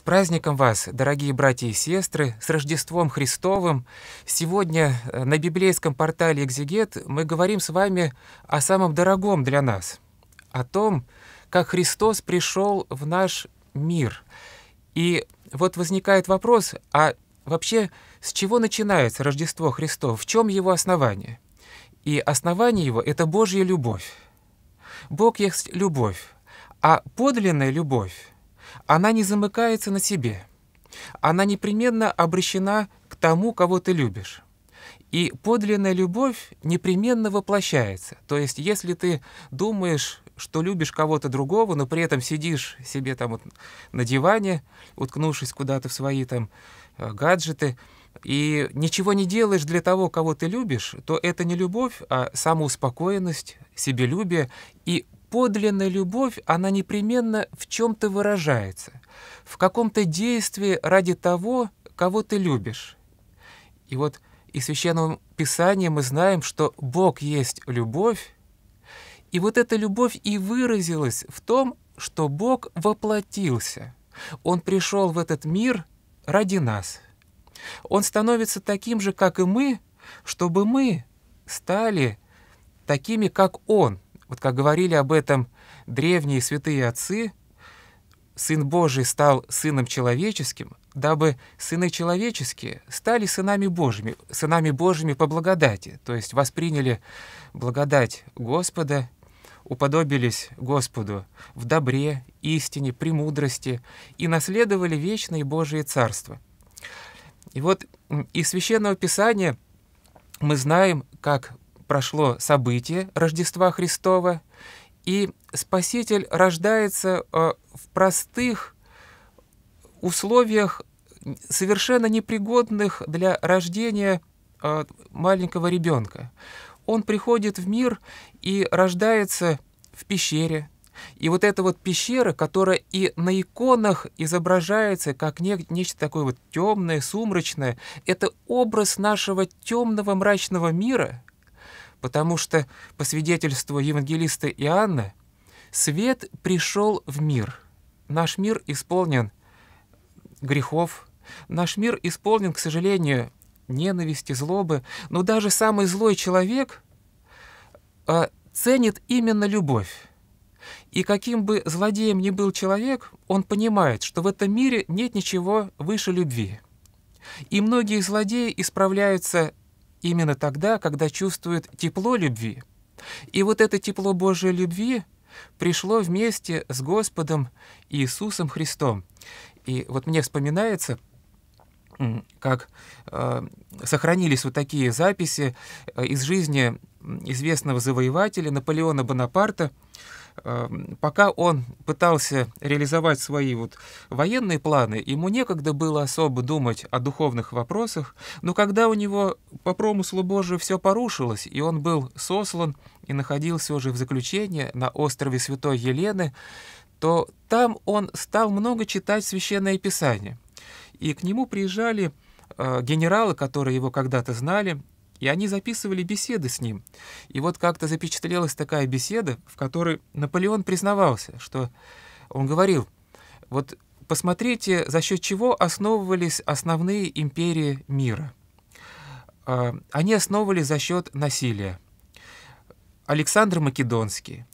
С праздником вас, дорогие братья и сестры, с Рождеством Христовым! Сегодня э, на библейском портале «Экзегет» мы говорим с вами о самом дорогом для нас, о том, как Христос пришел в наш мир. И вот возникает вопрос, а вообще с чего начинается Рождество Христов, в чем его основание? И основание его — это Божья любовь. Бог есть любовь, а подлинная любовь — она не замыкается на себе. Она непременно обращена к тому, кого ты любишь. И подлинная любовь непременно воплощается. То есть, если ты думаешь, что любишь кого-то другого, но при этом сидишь себе там вот на диване, уткнувшись куда-то в свои там э, гаджеты, и ничего не делаешь для того, кого ты любишь, то это не любовь, а самоуспокоенность, себелюбие и подлинная любовь, она непременно в чем-то выражается, в каком-то действии ради того, кого ты любишь. И вот из Священного Писания мы знаем, что Бог есть любовь, и вот эта любовь и выразилась в том, что Бог воплотился. Он пришел в этот мир ради нас. Он становится таким же, как и мы, чтобы мы стали такими, как Он — вот как говорили об этом древние святые отцы, Сын Божий стал Сыном Человеческим, дабы сыны человеческие стали сынами Божьими, сынами Божьими по благодати, то есть восприняли благодать Господа, уподобились Господу в добре, истине, премудрости и наследовали вечное Божие царство. И вот из Священного Писания мы знаем, как прошло событие Рождества Христова, и Спаситель рождается э, в простых условиях, совершенно непригодных для рождения э, маленького ребенка. Он приходит в мир и рождается в пещере. И вот эта вот пещера, которая и на иконах изображается как не, нечто такое вот темное, сумрачное, это образ нашего темного мрачного мира, потому что, по свидетельству евангелиста Иоанна, свет пришел в мир. Наш мир исполнен грехов, наш мир исполнен, к сожалению, ненависти, злобы, но даже самый злой человек э, ценит именно любовь. И каким бы злодеем ни был человек, он понимает, что в этом мире нет ничего выше любви. И многие злодеи исправляются именно тогда, когда чувствует тепло любви. И вот это тепло Божьей любви пришло вместе с Господом Иисусом Христом. И вот мне вспоминается, как э, сохранились вот такие записи э, из жизни известного завоевателя Наполеона Бонапарта, Эм, пока он пытался реализовать свои вот военные планы, ему некогда было особо думать о духовных вопросах, но когда у него по промыслу Божию все порушилось, и он был сослан и находился уже в заключении на острове Святой Елены, то там он стал много читать Священное Писание. И к нему приезжали э, генералы, которые его когда-то знали, и они записывали беседы с ним. И вот как-то запечатлелась такая беседа, в которой Наполеон признавался, что он говорил, вот посмотрите, за счет чего основывались основные империи мира. А, они основывались за счет насилия. Александр Македонский,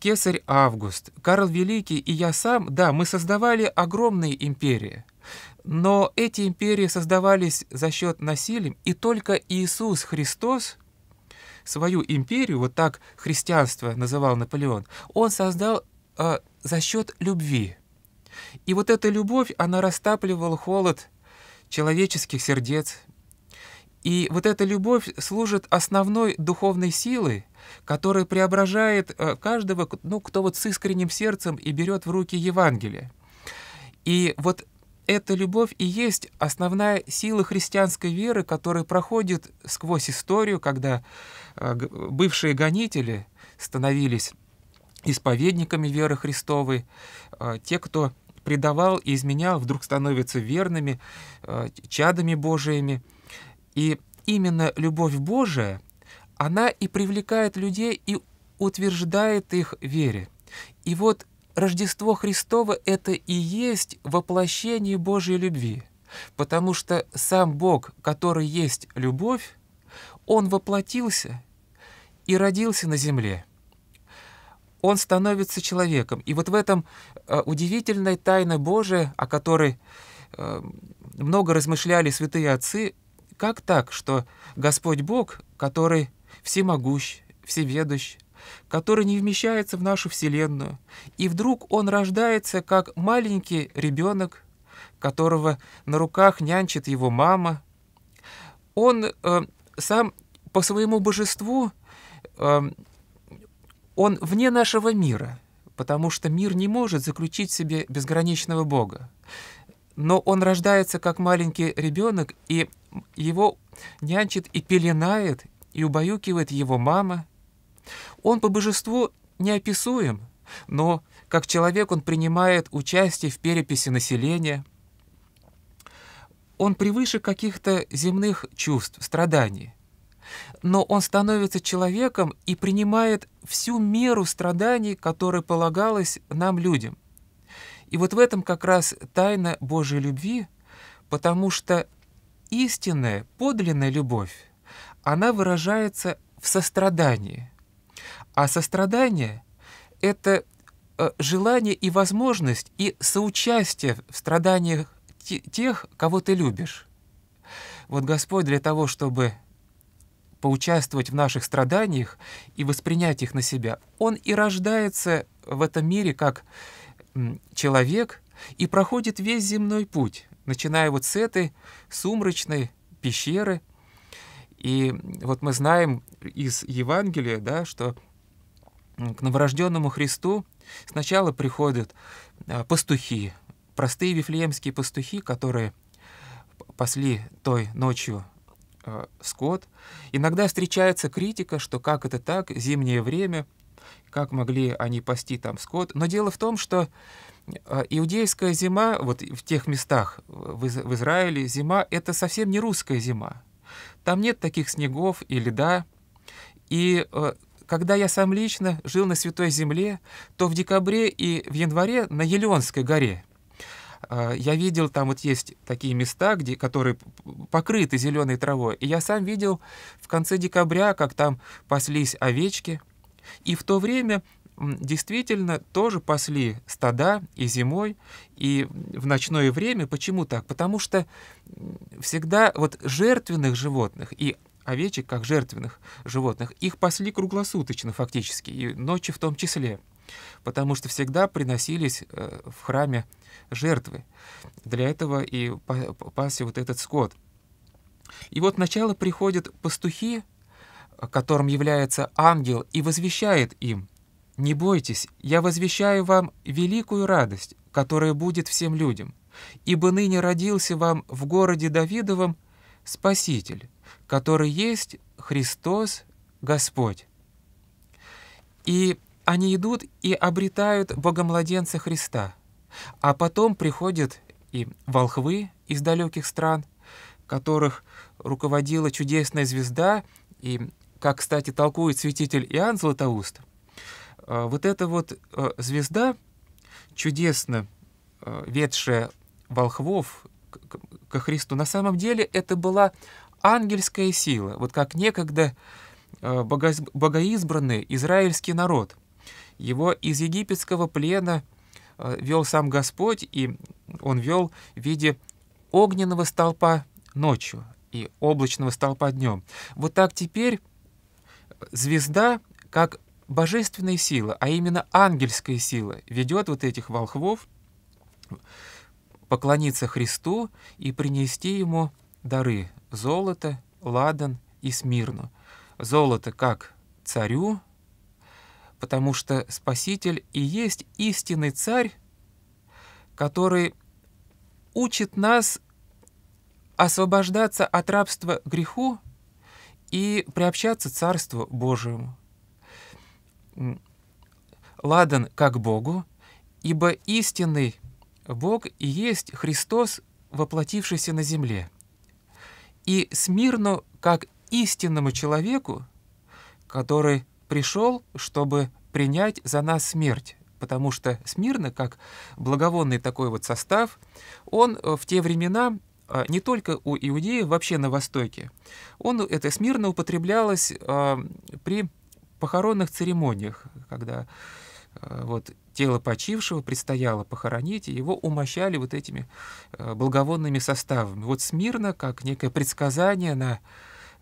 Кесарь Август, Карл Великий и я сам, да, мы создавали огромные империи – но эти империи создавались за счет насилия, и только Иисус Христос свою империю, вот так христианство называл Наполеон, он создал э, за счет любви. И вот эта любовь, она растапливала холод человеческих сердец. И вот эта любовь служит основной духовной силой, которая преображает э, каждого, ну, кто вот с искренним сердцем и берет в руки Евангелие. И вот эта любовь и есть основная сила христианской веры, которая проходит сквозь историю, когда э, бывшие гонители становились исповедниками веры Христовой, э, те, кто предавал и изменял, вдруг становятся верными, э, чадами Божиими. И именно любовь Божия, она и привлекает людей и утверждает их вере. И вот Рождество Христово — это и есть воплощение Божьей любви, потому что сам Бог, который есть любовь, Он воплотился и родился на земле. Он становится человеком. И вот в этом э, удивительная тайна Божия, о которой э, много размышляли святые отцы, как так, что Господь Бог, который всемогущ, всеведущ, который не вмещается в нашу Вселенную, и вдруг он рождается как маленький ребенок, которого на руках нянчит его мама. Он э, сам по своему божеству, э, он вне нашего мира, потому что мир не может заключить в себе безграничного Бога. Но он рождается как маленький ребенок, и его нянчит и пеленает, и убаюкивает его мама – он по божеству неописуем, но как человек он принимает участие в переписи населения. Он превыше каких-то земных чувств, страданий. Но он становится человеком и принимает всю меру страданий, которые полагалось нам, людям. И вот в этом как раз тайна Божьей любви, потому что истинная, подлинная любовь, она выражается в сострадании – а сострадание — это э, желание и возможность и соучастие в страданиях тех, кого ты любишь. Вот Господь для того, чтобы поучаствовать в наших страданиях и воспринять их на себя, Он и рождается в этом мире как человек и проходит весь земной путь, начиная вот с этой сумрачной пещеры. И вот мы знаем из Евангелия, да, что к новорожденному Христу сначала приходят э, пастухи, простые вифлеемские пастухи, которые пасли той ночью э, скот. Иногда встречается критика, что как это так, зимнее время, как могли они пасти там скот. Но дело в том, что э, иудейская зима, вот в тех местах в Израиле зима, это совсем не русская зима. Там нет таких снегов и льда, и когда я сам лично жил на Святой Земле, то в декабре и в январе на Елеонской горе а, я видел, там вот есть такие места, где, которые покрыты зеленой травой. И я сам видел в конце декабря, как там паслись овечки. И в то время действительно тоже пасли стада и зимой, и в ночное время. Почему так? Потому что всегда вот жертвенных животных и овечек как жертвенных животных, их пасли круглосуточно фактически, и ночи в том числе, потому что всегда приносились э, в храме жертвы. Для этого и пасся вот этот скот. И вот начало приходят пастухи, которым является ангел, и возвещает им, «Не бойтесь, я возвещаю вам великую радость, которая будет всем людям, ибо ныне родился вам в городе Давидовом Спаситель, который есть Христос Господь. И они идут и обретают богомладенца Христа. А потом приходят и волхвы из далеких стран, которых руководила чудесная звезда, и, как, кстати, толкует святитель Иоанн Златоуст, э, вот эта вот э, звезда, чудесно э, ведшая волхвов ко Христу. На самом деле это была ангельская сила, вот как некогда э, богоизбранный израильский народ. Его из египетского плена э, вел сам Господь, и он вел в виде огненного столпа ночью и облачного столпа днем. Вот так теперь э, звезда, как божественная сила, а именно ангельская сила, ведет вот этих волхвов поклониться Христу и принести Ему дары — золото, ладан и смирну. Золото как царю, потому что Спаситель и есть истинный царь, который учит нас освобождаться от рабства греху и приобщаться Царству Божьему. Ладан как Богу, ибо истинный Бог и есть Христос, воплотившийся на земле. И смирно, как истинному человеку, который пришел, чтобы принять за нас смерть, потому что Смирно, как благовонный такой вот состав, он э, в те времена э, не только у иудеев, вообще на Востоке. Он, это смирно употреблялось э, при похоронных церемониях, когда Э, вот, тело почившего предстояло похоронить, и его умощали вот этими э, благовонными составами. Вот смирно, как некое предсказание на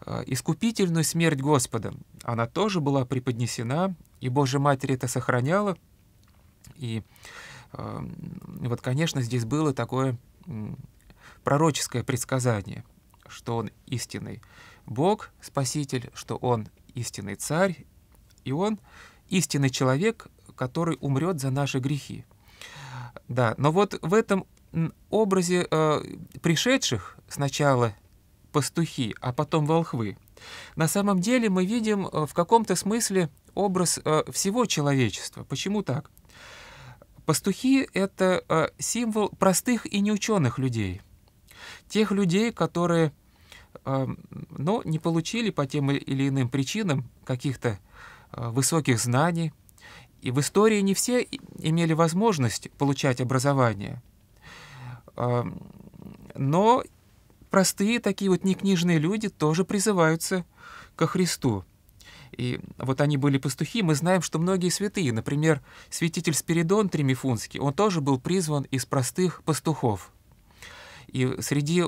э, искупительную смерть Господа. Она тоже была преподнесена, и Божья Матерь это сохраняла. И эм, вот, конечно, здесь было такое пророческое предсказание, что Он истинный Бог, Спаситель, что Он истинный Царь, и Он истинный человек, который умрет за наши грехи. Да, но вот в этом образе э, пришедших сначала пастухи, а потом волхвы, на самом деле мы видим э, в каком-то смысле образ э, всего человечества. Почему так? Пастухи — это э, символ простых и неученых людей. Тех людей, которые э, ну, не получили по тем или иным причинам каких-то э, высоких знаний, и в истории не все имели возможность получать образование. Но простые такие вот некнижные люди тоже призываются ко Христу. И вот они были пастухи, мы знаем, что многие святые, например, святитель Спиридон Тримифунский, он тоже был призван из простых пастухов. И среди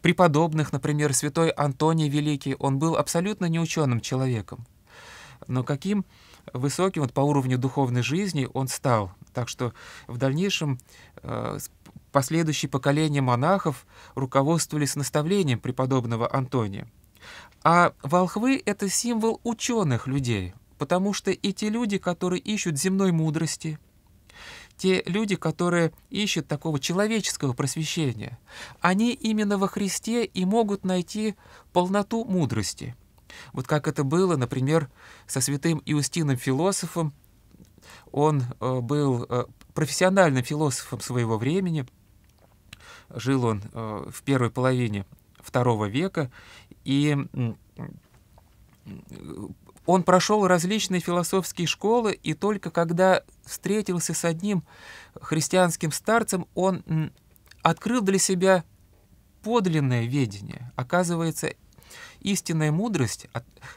преподобных, например, святой Антоний Великий, он был абсолютно неученым человеком. Но каким высоким вот по уровню духовной жизни он стал. Так что в дальнейшем э, последующие поколения монахов руководствовались наставлением преподобного Антония. А волхвы — это символ ученых людей, потому что и те люди, которые ищут земной мудрости, те люди, которые ищут такого человеческого просвещения, они именно во Христе и могут найти полноту мудрости — вот как это было, например, со святым Иустином философом. Он э, был э, профессиональным философом своего времени. Жил он э, в первой половине второго века. И он прошел различные философские школы, и только когда встретился с одним христианским старцем, он открыл для себя подлинное ведение. Оказывается, Истинная мудрость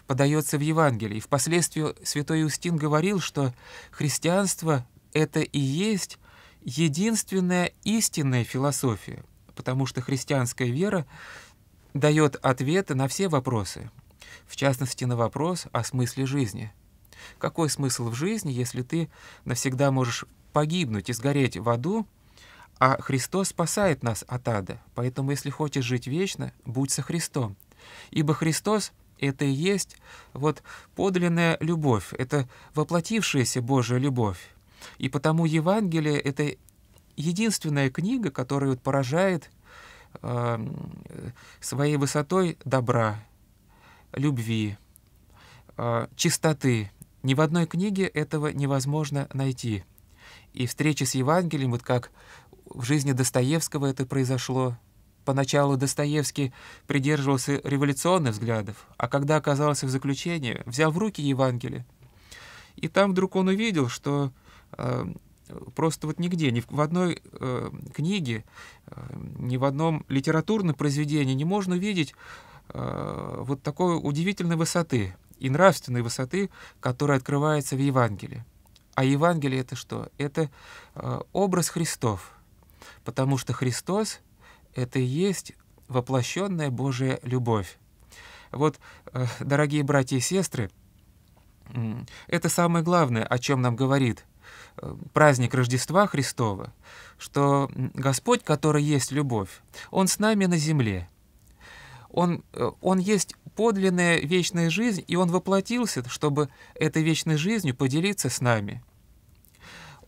подается в Евангелии. Впоследствии святой Иустин говорил, что христианство — это и есть единственная истинная философия, потому что христианская вера дает ответы на все вопросы, в частности на вопрос о смысле жизни. Какой смысл в жизни, если ты навсегда можешь погибнуть и сгореть в аду, а Христос спасает нас от ада. Поэтому, если хочешь жить вечно, будь со Христом. Ибо Христос — это и есть вот подлинная любовь, это воплотившаяся Божья любовь. И потому Евангелие — это единственная книга, которая вот поражает э, своей высотой добра, любви, э, чистоты. Ни в одной книге этого невозможно найти. И встреча с Евангелием, вот как в жизни Достоевского это произошло, Поначалу Достоевский придерживался революционных взглядов, а когда оказался в заключении, взял в руки Евангелие. И там вдруг он увидел, что э, просто вот нигде, ни в, в одной э, книге, э, ни в одном литературном произведении не можно увидеть э, вот такой удивительной высоты и нравственной высоты, которая открывается в Евангелии. А Евангелие это что? Это э, образ Христов, потому что Христос — это и есть воплощенная Божья любовь. Вот, э, дорогие братья и сестры, это самое главное, о чем нам говорит э, праздник Рождества Христова, что Господь, который есть любовь, Он с нами на земле. Он, э, он есть подлинная вечная жизнь, и Он воплотился, чтобы этой вечной жизнью поделиться с нами –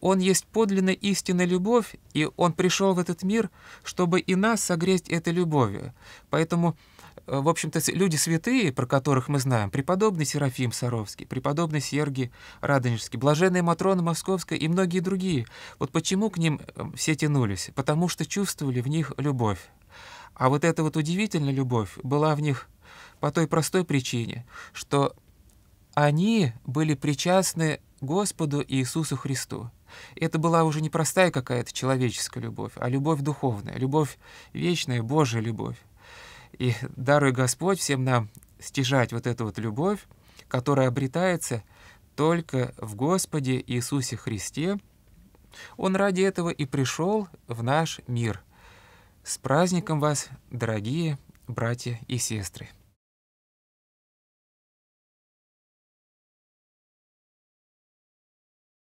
он есть подлинная истинная любовь, и Он пришел в этот мир, чтобы и нас согреть этой любовью. Поэтому, э, в общем-то, люди святые, про которых мы знаем, преподобный Серафим Саровский, преподобный Сергий Радонежский, блаженная Матрона Московская и многие другие. Вот почему к ним эм, все тянулись? Потому что чувствовали в них любовь. А вот эта вот удивительная любовь была в них по той простой причине, что они были причастны Господу Иисусу Христу. Это была уже не простая какая-то человеческая любовь, а любовь духовная, любовь вечная, Божья любовь. И даруй Господь всем нам стяжать вот эту вот любовь, которая обретается только в Господе Иисусе Христе. Он ради этого и пришел в наш мир. С праздником вас, дорогие братья и сестры!